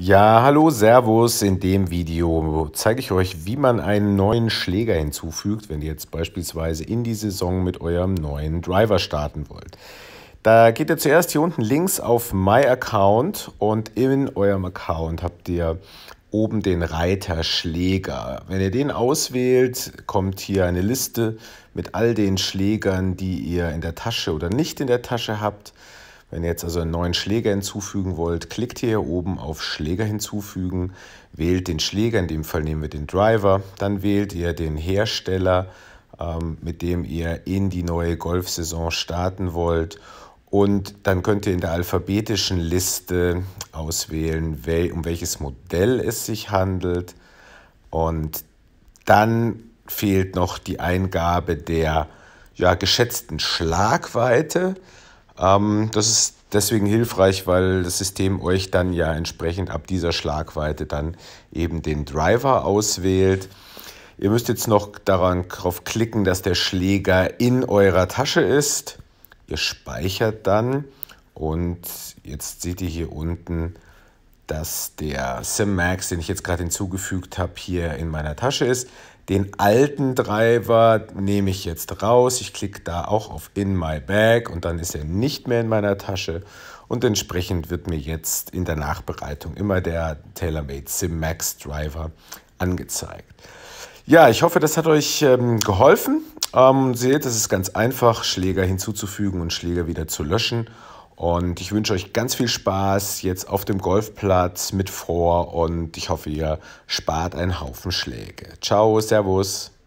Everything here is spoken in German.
Ja, hallo, Servus. In dem Video zeige ich euch, wie man einen neuen Schläger hinzufügt, wenn ihr jetzt beispielsweise in die Saison mit eurem neuen Driver starten wollt. Da geht ihr zuerst hier unten links auf My Account und in eurem Account habt ihr oben den Reiter Schläger. Wenn ihr den auswählt, kommt hier eine Liste mit all den Schlägern, die ihr in der Tasche oder nicht in der Tasche habt. Wenn ihr jetzt also einen neuen Schläger hinzufügen wollt, klickt ihr hier oben auf Schläger hinzufügen, wählt den Schläger, in dem Fall nehmen wir den Driver, dann wählt ihr den Hersteller, ähm, mit dem ihr in die neue Golfsaison starten wollt und dann könnt ihr in der alphabetischen Liste auswählen, um welches Modell es sich handelt. Und dann fehlt noch die Eingabe der ja, geschätzten Schlagweite. Ähm, das ist deswegen hilfreich, weil das System euch dann ja entsprechend ab dieser Schlagweite dann eben den Driver auswählt. Ihr müsst jetzt noch darauf klicken, dass der Schläger in eurer Tasche ist. Ihr speichert dann und jetzt seht ihr hier unten dass der SimMax, den ich jetzt gerade hinzugefügt habe, hier in meiner Tasche ist. Den alten Driver nehme ich jetzt raus. Ich klicke da auch auf In My Bag und dann ist er nicht mehr in meiner Tasche. Und entsprechend wird mir jetzt in der Nachbereitung immer der TaylorMade SimMax Driver angezeigt. Ja, ich hoffe, das hat euch ähm, geholfen. Ähm, seht, es ist ganz einfach, Schläger hinzuzufügen und Schläger wieder zu löschen. Und ich wünsche euch ganz viel Spaß jetzt auf dem Golfplatz mit Frohr und ich hoffe, ihr spart einen Haufen Schläge. Ciao, Servus.